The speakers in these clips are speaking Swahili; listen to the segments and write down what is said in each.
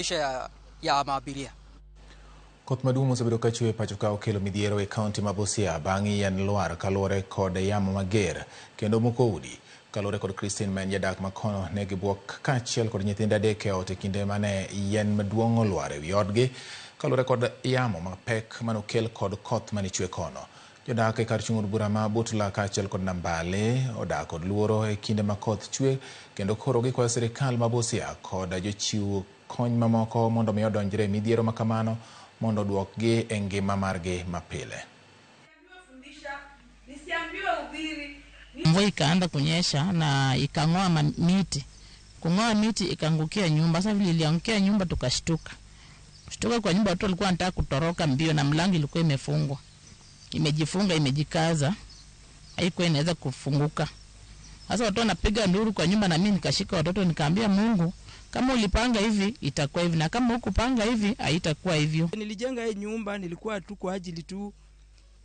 maisha ya, ya maabiria. Koth maduong' osebedo ka chwe e pacho ka okelo midhiero e kaunti ma Busia bang' yien lwar kaluwore kod yamo mager kendo moko udi. Kaluwore kod Christine ma en jadak makono ne gibwok kaachiel kod nyithinde adek e ot e kinde mane yien maduong' olwar e wi odgi kaluwore kod yamo mapek manokel kod koth mane chwe kono. Jodak e kar chung' od bura ma Butla kaachiel kod Nambale odak kod luoro e kinde ma koth chwe kendo koro gikwayo sirikal ma Busia kod jochiwo kony mamoko mondo mi odonjre e midhiero ma kamano mondo oduokgi e ngima margi mapile. Mvua ikaanza kunyesha na ikang'oa miti, kung'oa miti ikaangukia nyumba. Sasa vile iliangukia nyumba, tukashtuka shtuka kwa nyumba. Watu walikuwa wanataka kutoroka mbio, na mlango ilikuwa imefungwa, imejifunga, imejikaza, haikuwa inaweza kufunguka. Sasa watu wanapiga nduru kwa nyumba, na mimi nikashika watoto, nikaambia Mungu kama ulipanga hivi itakuwa hivi, na kama hukupanga hivi haitakuwa hivyo. Nilijenga hii nyumba nilikuwa tu kwa ajili tu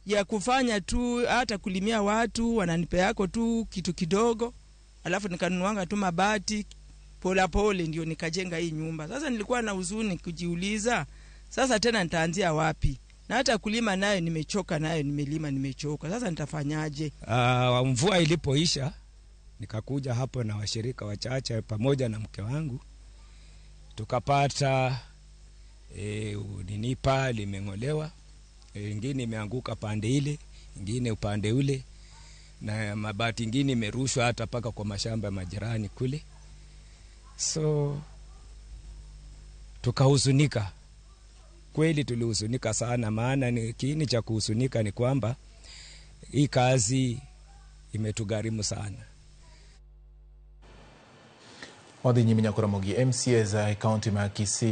ya kufanya tu, hata kulimia watu wananipeako tu kitu kidogo, alafu nikanunuanga tu mabati pole pole ndio nikajenga hii nyumba. Sasa nilikuwa na huzuni kujiuliza, sasa tena nitaanzia wapi? na hata kulima nayo nimechoka, nayo nimelima nimechoka, sasa nitafanyaje? Uh, mvua ilipoisha nikakuja hapo na washirika wachache pamoja na mke wangu tukapata e, ninipa limeng'olewa, ingine imeanguka pande ile, ingine upande ule, na mabati ingine imerushwa hata paka kwa mashamba ya majirani kule, so tukahuzunika kweli, tulihuzunika sana. Maana ni kiini cha kuhuzunika ni kwamba hii kazi imetugharimu sana. Mwadhi Nyiminya Kuramogi, MCA za kaunti makisi